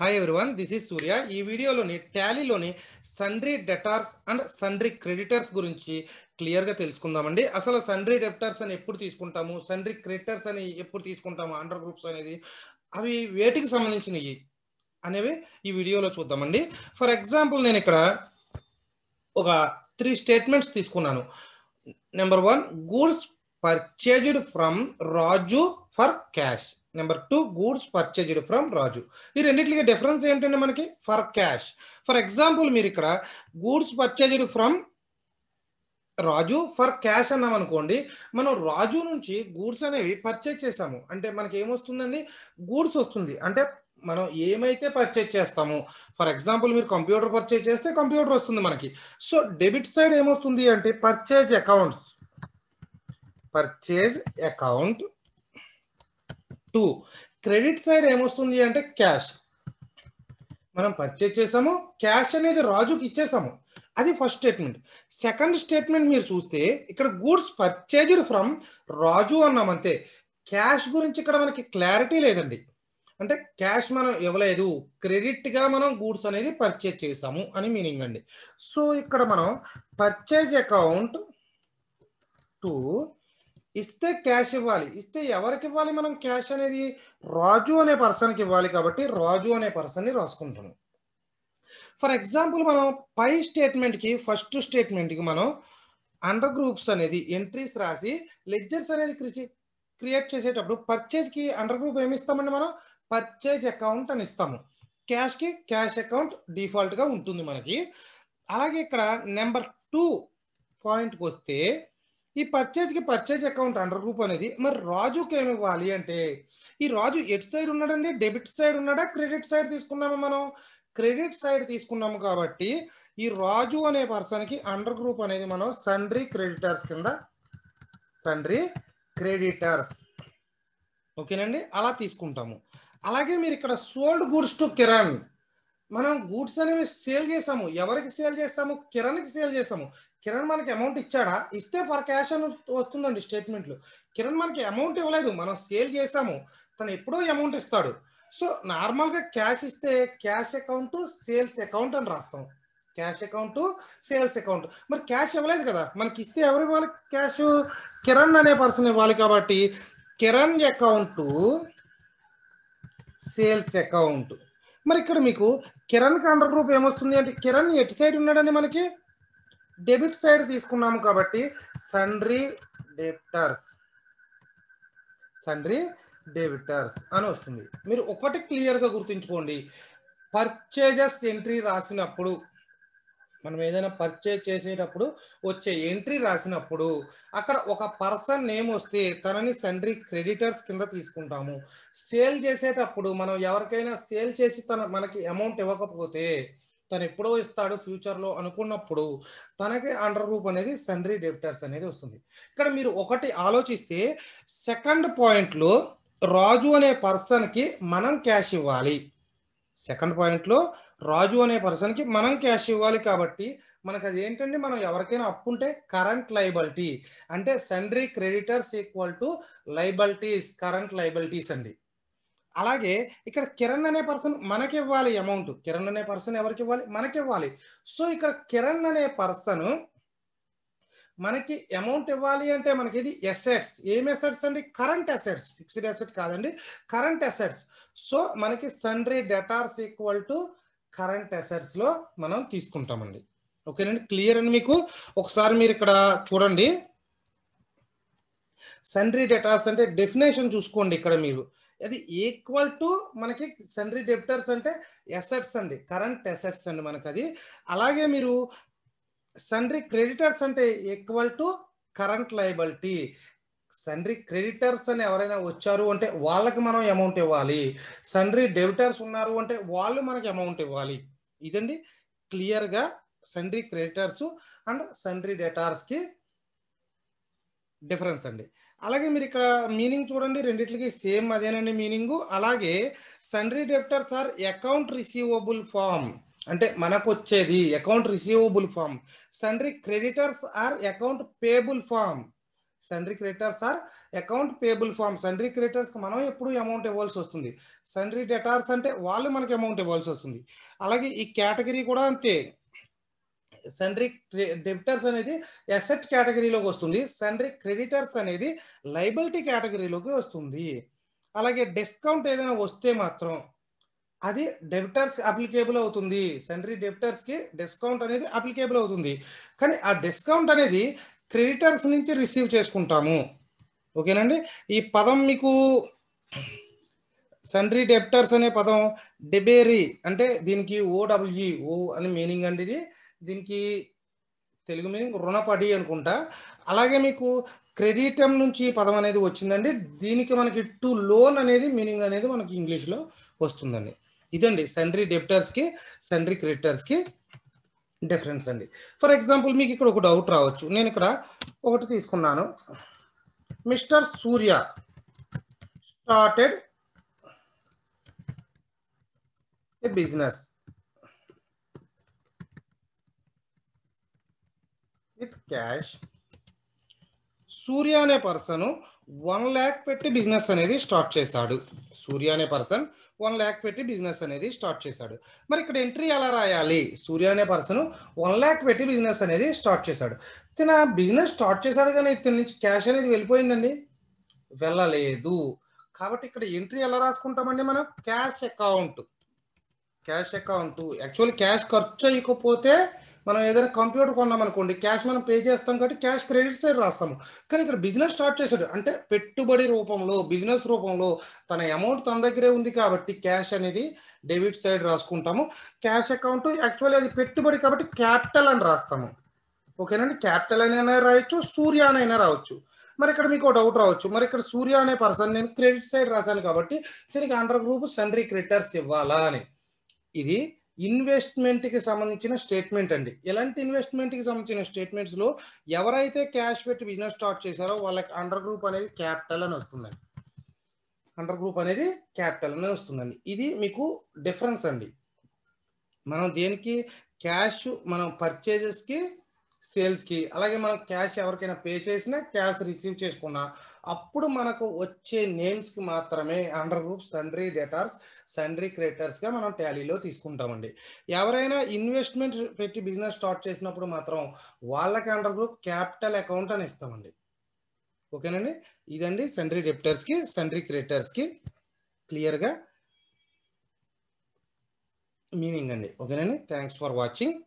hi everyone this is Surya ఈ వీడియోలోని ట్యాలీలోని sundry debtors and sundry creditors గురించి క్లియర్గా తెలుసుకుందామండి అసలు సండ్రీ డెప్టార్స్ అని ఎప్పుడు తీసుకుంటాము సండ్రీ క్రెడిటర్స్ అని ఎప్పుడు తీసుకుంటాము అండర్ గ్రూప్స్ అనేది అవి వేటికి సంబంధించినవి అనేవి ఈ వీడియోలో చూద్దామండి ఫర్ ఎగ్జాంపుల్ నేను ఇక్కడ ఒక త్రీ స్టేట్మెంట్స్ తీసుకున్నాను number one goods purchased from Raju for cash number two goods purchased from Raju ఈ రెండింటికి డిఫరెన్స్ ఏంటంటే మనకి ఫర్ క్యాష్ ఫర్ ఎగ్జాంపుల్ మీరు ఇక్కడ goods purchased from Raju for cash అన్నాం అనుకోండి మనం రాజు నుంచి గూడ్స్ అనేవి పర్చేజ్ చేసాము అంటే మనకి ఏమొస్తుందండి గూడ్స్ వస్తుంది అంటే మనం ఏమైతే పర్చేజ్ చేస్తాము ఫర్ ఎగ్జాంపుల్ మీరు కంప్యూటర్ పర్చేజ్ చేస్తే కంప్యూటర్ వస్తుంది మనకి సో డెబిట్ సైడ్ ఏమొస్తుంది అంటే purchase accounts purchase account to credit side ఏమొస్తుంది అంటే క్యాష్ మనం పర్చేజ్ చేసాము క్యాష్ అనేది రాజుకి ఇచ్చేసాము అది ఫస్ట్ స్టేట్మెంట్ సెకండ్ స్టేట్మెంట్ మీరు చూస్తే ఇక్కడ గూడ్స్ పర్చేజ్డ్ ఫ్రమ్ రాజు అన్నాం అంతే క్యాష్ గురించి ఇక్కడ మనకి క్లారిటీ లేదండి అంటే క్యాష్ మనం ఇవ్వలేదు క్రెడిట్గా మనం గూడ్స్ అనేది పర్చేజ్ చేసాము అని మీనింగ్ అండి సో ఇక్కడ మనం పర్చేజ్ అకౌంట్ టు ఇస్తే క్యాష్ ఇవ్వాలి ఇస్తే ఎవరికి ఇవ్వాలి మనం క్యాష్ అనేది రాజు అనే పర్సన్కి ఇవ్వాలి కాబట్టి రాజు అనే పర్సన్ని రాసుకుంటాము ఫర్ ఎగ్జాంపుల్ మనం పై స్టేట్మెంట్కి ఫస్ట్ స్టేట్మెంట్కి మనం అండర్ గ్రూప్స్ అనేది ఎంట్రీస్ రాసి లెడ్జర్స్ అనేది క్రియేట్ చేసేటప్పుడు పర్చేజ్కి అండర్ గ్రూప్ ఏమి ఇస్తామండి మనం పర్చేజ్ అకౌంట్ అని ఇస్తాము క్యాష్కి క్యాష్ అకౌంట్ డిఫాల్ట్గా ఉంటుంది మనకి అలాగే ఇక్కడ నెంబర్ టూ పాయింట్కి వస్తే ఈ పర్చేజ్కి పర్చేజ్ అకౌంట్ హండ్రెడ్ రూప్ అనేది మరి రాజుకి ఏమి ఇవ్వాలి అంటే ఈ రాజు ఎటు సైడ్ ఉన్నాడండి డెబిట్ సైడ్ ఉన్నాడా క్రెడిట్ సైడ్ తీసుకున్నామా మనం క్రెడిట్ సైడ్ తీసుకున్నాము కాబట్టి ఈ రాజు అనే పర్సన్కి అండర్ గ్రూప్ అనేది మనం సండ్రీ క్రెడిటర్స్ కింద సండ్రీ క్రెడిటర్స్ ఓకేనండి అలా తీసుకుంటాము అలాగే మీరు ఇక్కడ సోల్డ్ గుడ్స్ టు కిరణ్ మనం గూడ్స్ అనేవి సేల్ చేసాము ఎవరికి సేల్ చేస్తాము కిరణ్కి సేల్ చేసాము కిరణ్ మనకి అమౌంట్ ఇచ్చాడా ఇస్తే ఫర్ క్యాష్ అని వస్తుందండి స్టేట్మెంట్లు కిరణ్ మనకి అమౌంట్ ఇవ్వలేదు మనం సేల్ చేసాము తను ఎప్పుడో అమౌంట్ ఇస్తాడు సో నార్మల్గా క్యాష్ ఇస్తే క్యాష్ అకౌంట్ సేల్స్ అకౌంట్ అని రాస్తాం క్యాష్ అకౌంట్ సేల్స్ అకౌంట్ మరి క్యాష్ ఇవ్వలేదు కదా మనకి ఇస్తే ఎవరి వాళ్ళకి క్యాష్ కిరణ్ అనే పర్సన్ ఇవ్వాలి కాబట్టి కిరణ్ అకౌంట్ సేల్స్ అకౌంట్ మరి ఇక్కడ మీకు కిరణ్ అండర్ గ్రూప్ ఏమొస్తుంది అంటే కిరణ్ ఎటు సైడ్ ఉన్నాడని మనకి డెబిట్ సైడ్ తీసుకున్నాము కాబట్టి సండ్రీ డెబిటర్స్ సండ్రీ డెబిటర్స్ అని వస్తుంది మీరు ఒకటి క్లియర్గా గుర్తుంచుకోండి పర్చేజెస్ ఎంట్రీ రాసినప్పుడు మనం ఏదైనా పర్చేజ్ చేసేటప్పుడు వచ్చే ఎంట్రీ రాసినప్పుడు అక్కడ ఒక పర్సన్ నేమ్ వస్తే తనని సెండ్రీ క్రెడిటర్స్ కింద తీసుకుంటాము సేల్ చేసేటప్పుడు మనం ఎవరికైనా సేల్ చేసి తన మనకి అమౌంట్ ఇవ్వకపోతే తను ఎప్పుడో ఇస్తాడు ఫ్యూచర్లో అనుకున్నప్పుడు తనకి అండర్ గ్రూప్ అనేది సండ్రీ డెప్టర్స్ అనేది వస్తుంది ఇక్కడ మీరు ఒకటి ఆలోచిస్తే సెకండ్ పాయింట్లో రాజు అనే పర్సన్కి మనం క్యాష్ ఇవ్వాలి సెకండ్ పాయింట్లో రాజు అనే పర్సన్కి మనం క్యాష్ ఇవ్వాలి కాబట్టి మనకు అది ఏంటంటే మనం ఎవరికైనా అప్పు ఉంటే కరెంట్ లైబిలిటీ అంటే sundry creditors equal to liabilities current liabilities అండి అలాగే ఇక్కడ కిరణ్ అనే పర్సన్ మనకి ఇవ్వాలి అమౌంట్ కిరణ్ అనే పర్సన్ ఎవరికి ఇవ్వాలి మనకి ఇవ్వాలి సో ఇక్కడ కిరణ్ అనే పర్సన్ మనకి అమౌంట్ ఇవ్వాలి అంటే మనకి ఇది ఎసెట్స్ ఏం ఎసెట్స్ అండి కరెంట్ ఎసెట్స్ ఫిక్స్డ్ ఎసెట్ కాదండి కరెంట్ ఎసెట్స్ సో మనకి sundry debtors equal to current లో మనం తీసుకుంటామండి ఓకేనండి క్లియర్ అని మీకు ఒకసారి మీరు ఇక్కడ చూడండి సండ్రీ డెటాస్ అంటే డెఫినేషన్ చూసుకోండి ఇక్కడ మీరు అది ఈక్వల్ టు మనకి సండ్రీ డెప్టర్స్ అంటే ఎసెట్స్ అండి కరెంట్ ఎసెట్స్ అండి మనకు అది అలాగే మీరు సండ్రీ క్రెడిటర్స్ అంటే equal to current liability sundry creditors అని ఎవరైనా వచ్చారు అంటే వాళ్ళకి మనం అమౌంట్ ఇవ్వాలి సండ్రి డెబిటర్స్ ఉన్నారు అంటే వాళ్ళు మనకి అమౌంట్ ఇవ్వాలి ఇదండి క్లియర్గా సండ్రి క్రెడిటర్స్ అండ్ డెటార్స్ డెటార్స్కి డిఫరెన్స్ అండి అలాగే మీరు ఇక్కడ మీనింగ్ చూడండి రెండిట్లకి సేమ్ అదేనండి మీనింగ్ అలాగే sundry debtors or account receivable form అంటే మనకు వచ్చేది account receivable form sundry creditors or account payable form sundry creditors or account payable form సన్ కి మనం ఎప్పుడు అమౌంట్ ఇవ్వాల్సి వస్తుంది సన్ డెటార్స్ అంటే వాళ్ళు మనకి అమౌంట్ ఇవ్వాల్సి వస్తుంది అలాగే ఈ కేటగిరీ కూడా అంతే సన్రీ డెబిటర్స్ అనేది ఎసెట్ కేటగిరీలోకి వస్తుంది సన్రీ క్రెడిటర్స్ అనేది లైబిలిటీ కేటగిరీలోకి వస్తుంది అలాగే డిస్కౌంట్ ఏదైనా వస్తే మాత్రం అది డెబిటర్స్ అప్లికేబుల్ అవుతుంది సెంట్రీ డెబిటర్స్కి డిస్కౌంట్ అనేది అప్లికేబుల్ అవుతుంది కానీ ఆ డిస్కౌంట్ అనేది క్రెడిటర్స్ నుంచి రిసీవ్ చేసుకుంటాము ఓకేనండి ఈ పదం మీకు సండ్రీ డెప్టర్స్ అనే పదం డెబేరీ అంటే దీనికి ఓడబ్ల్యూజీ ఓ అని మీనింగ్ అండి ఇది దీనికి తెలుగు మీనింగ్ రుణపడి అనుకుంటా అలాగే మీకు క్రెడిటం నుంచి పదం అనేది వచ్చిందండి దీనికి మనకి టు లోన్ అనేది మీనింగ్ అనేది మనకి ఇంగ్లీష్లో వస్తుందండి ఇదండి సండ్రీ డెప్టర్స్కి సండ్రీ క్రెడిటర్స్కి డిఫరెన్స్ అండి ఫర్ ఎగ్జాంపుల్ మీకు ఇక్కడ ఒక డౌట్ రావచ్చు నేను ఇక్కడ ఒకటి తీసుకున్నాను mister Surya started a business with cash Surya అనే పర్సను వన్ ల్యాక్ పెట్టి బిజినెస్ అనేది స్టార్ట్ చేశాడు సూర్య అనే పర్సన్ వన్ ల్యాక్ పెట్టి బిజినెస్ అనేది స్టార్ట్ చేశాడు మరి ఇక్కడ ఎంట్రీ ఎలా రాయాలి సూర్య అనే పర్సన్ వన్ ల్యాక్ పెట్టి బిజినెస్ అనేది స్టార్ట్ చేశాడు తిన బిజినెస్ స్టార్ట్ చేశాడు కానీ ఇతని నుంచి క్యాష్ అనేది వెళ్ళిపోయిందండి వెళ్ళలేదు కాబట్టి ఇక్కడ ఎంట్రీ ఎలా రాసుకుంటామండి మనం cash account cash account actual cash ఖర్చు అయ్యకపోతే మనం ఏదైనా కంప్యూటర్ కొన్నాం అనుకోండి క్యాష్ మనం పే చేస్తాం కాబట్టి క్యాష్ క్రెడిట్ సైడ్ రాస్తాము కానీ ఇక్కడ బిజినెస్ స్టార్ట్ చేశాడు అంటే పెట్టుబడి రూపంలో బిజినెస్ రూపంలో తన అమౌంట్ తన దగ్గరే ఉంది కాబట్టి క్యాష్ అనేది డెబిట్ సైడ్ రాసుకుంటాము క్యాష్ అకౌంట్ యాక్చువల్లీ అది పెట్టుబడి కాబట్టి క్యాపిటల్ అని రాస్తాము ఓకేనండి క్యాపిటల్ అయినా రాయొచ్చు సూర్య అయినా రావచ్చు మరి ఇక్కడ మీకు డౌట్ రావచ్చు మరి ఇక్కడ సూర్య అనే పర్సన్ నేను క్రెడిట్ సైడ్ రాశాను కాబట్టి దీనికి అండర్ గ్రూప్ సండ్రీ క్రెడిటర్స్ ఇవ్వాలా అని ఇది ఇన్వెస్ట్మెంట్కి సంబంధించిన స్టేట్మెంట్ అండి ఎలాంటి ఇన్వెస్ట్మెంట్కి సంబంధించిన స్టేట్మెంట్స్లో ఎవరైతే క్యాష్ పెట్టి బిజినెస్ స్టార్ట్ చేశారో వాళ్ళకి అండర్ గ్రూప్ అనేది క్యాపిటల్ అని వస్తుందండి అండర్ గ్రూప్ అనేది క్యాపిటల్ అనేది వస్తుందండి ఇది మీకు డిఫరెన్స్ అండి మనం దేనికి క్యాష్ మనం పర్చేజెస్కి సేల్స్కి అలాగే మనం క్యాష్ ఎవరికైనా పే చేసినా క్యాష్ రిసీవ్ చేసుకున్నా అప్పుడు మనకు వచ్చే నేమ్స్కి మాత్రమే under group sundry debtors sundry గా మనం ట్యాలీలో తీసుకుంటామండి ఎవరైనా ఇన్వెస్ట్మెంట్ పెట్టి బిజినెస్ స్టార్ట్ చేసినప్పుడు మాత్రం వాళ్ళకి అండర్ గ్రూప్ క్యాపిటల్ అకౌంట్ అని ఇస్తామండి ఓకేనండి ఇదండి సండ్రీ డెప్టర్స్కి సండ్రీ క్రియేటర్స్కి క్లియర్గా మీనింగ్ అండి ఓకేనండి థ్యాంక్స్ ఫర్ వాచింగ్